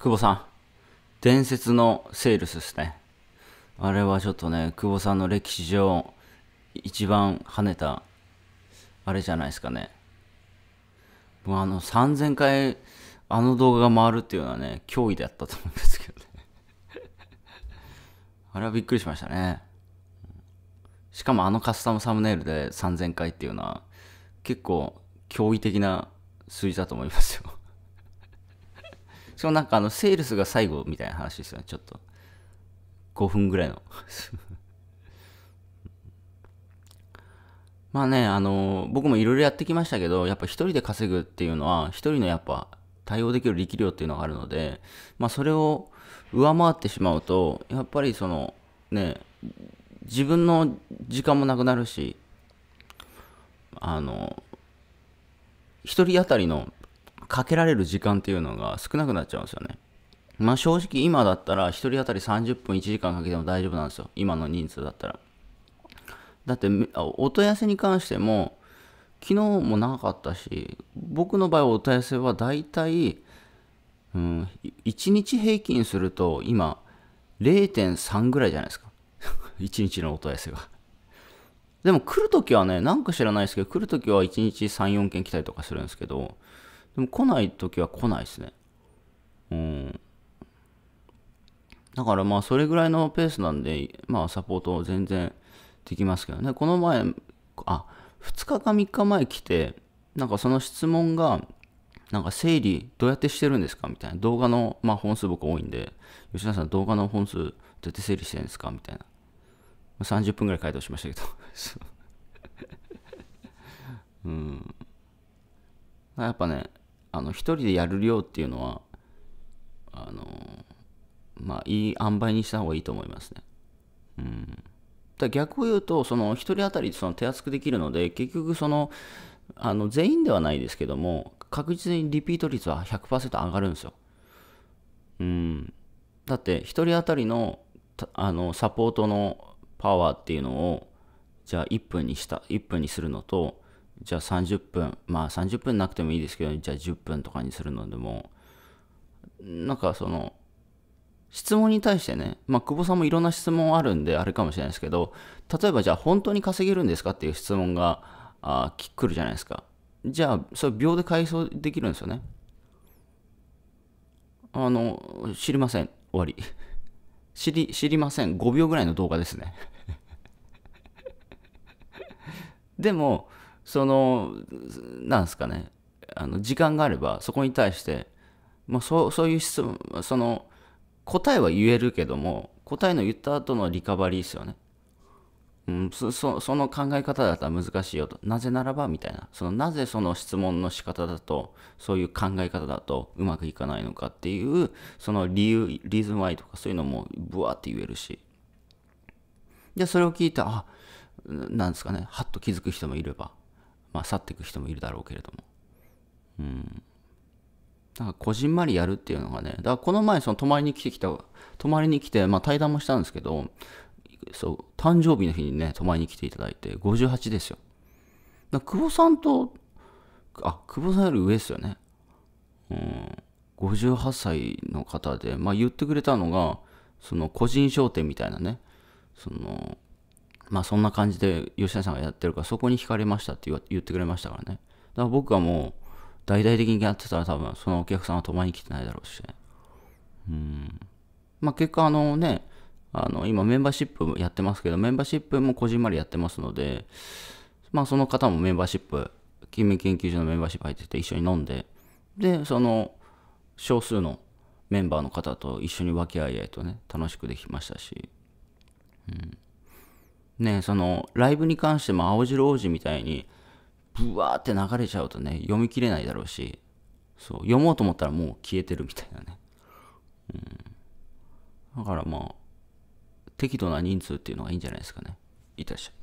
久保さん。伝説のセールスですね。あれはちょっとね、久保さんの歴史上、一番跳ねた、あれじゃないですかね。もうあの、3000回、あの動画が回るっていうのはね、脅威だったと思うんですけどね。あれはびっくりしましたね。しかもあのカスタムサムネイルで3000回っていうのは、結構驚異的な数字だと思いますよ。しかもなんかあの、セールスが最後みたいな話ですよね、ちょっと。5分ぐらいの まあね、あの、僕もいろいろやってきましたけど、やっぱ一人で稼ぐっていうのは、一人のやっぱ対応できる力量っていうのがあるので、まあそれを上回ってしまうと、やっぱりその、ね、自分の時間もなくなるし、あの、一人当たりのかけられる時間っていうのが少なくなっちゃうんですよね。まあ正直今だったら1人当たり30分1時間かけても大丈夫なんですよ。今の人数だったら。だって、お問い合わせに関しても、昨日も長かったし、僕の場合お問い合わせはだいたい、うん、1日平均すると今0.3ぐらいじゃないですか。1 日のお問い合わせが。でも来るときはね、なんか知らないですけど、来るときは1日3、4件来たりとかするんですけど、でも来ない時は来ないですね。うん。だからまあそれぐらいのペースなんで、まあサポート全然できますけどね。この前、あ、2日か3日前来て、なんかその質問が、なんか整理どうやってしてるんですかみたいな。動画の、まあ、本数僕多いんで、吉田さん動画の本数どうやって整理してるんですかみたいな。30分ぐらい回答しましたけど。うん。やっぱね、あの一人でやる量っていうのはあのまあいい塩梅にした方がいいと思いますね。うん、だ逆を言うとその1人当たりその手厚くできるので結局そのあの全員ではないですけども確実にリピート率は100%上がるんですよ。うん、だって1人当たりのあのサポートのパワーっていうのをじゃあ1分にした1分にするのとじゃあ30分まあ30分なくてもいいですけどじゃあ10分とかにするのでもなんかその質問に対してね、まあ、久保さんもいろんな質問あるんであれかもしれないですけど例えばじゃあ本当に稼げるんですかっていう質問があ来るじゃないですかじゃあそれ秒で回想できるんですよねあの知りません終わり 知り知りません5秒ぐらいの動画ですね でもそのなんですかねあの時間があればそこに対して、まあ、そうそういう質問その答えは言えるけども答えの言った後のリカバリーですよね、うん、そその考え方だったら難しいよとなぜならばみたいなそのなぜその質問の仕方だとそういう考え方だとうまくいかないのかっていうその理由リズムワイとかそういうのもブワーって言えるしでそれを聞いてあなんですかねはっと気づく人もいればまあ、去っていく人もいるだろうけれども。うん。なか、こじんまりやるっていうのがね、だからこの前、その泊まりに来てきた、泊まりに来て、まあ、対談もしたんですけど、そう、誕生日の日にね、泊まりに来ていただいて、58ですよ。だ久保さんと、あ、久保さんより上ですよね。うん。58歳の方で、まあ、言ってくれたのが、その個人商店みたいなね、そのまあそんな感じで吉田さんがやってるからそこに惹かれましたって言ってくれましたからね。だから僕はもう大々的にやってたら多分そのお客さんは泊まりに来てないだろうしね。うん。まあ結果あのね、あの今メンバーシップやってますけど、メンバーシップもこじんまりやってますので、まあその方もメンバーシップ、勤務研究所のメンバーシップ入ってて一緒に飲んで、で、その少数のメンバーの方と一緒に和気あいあいとね、楽しくできましたし、ね、そのライブに関しても青白王子みたいにブワーって流れちゃうとね読み切れないだろうしそう読もうと思ったらもう消えてるみたいなね、うん、だからまあ適度な人数っていうのがいいんじゃないですかねいたしゃい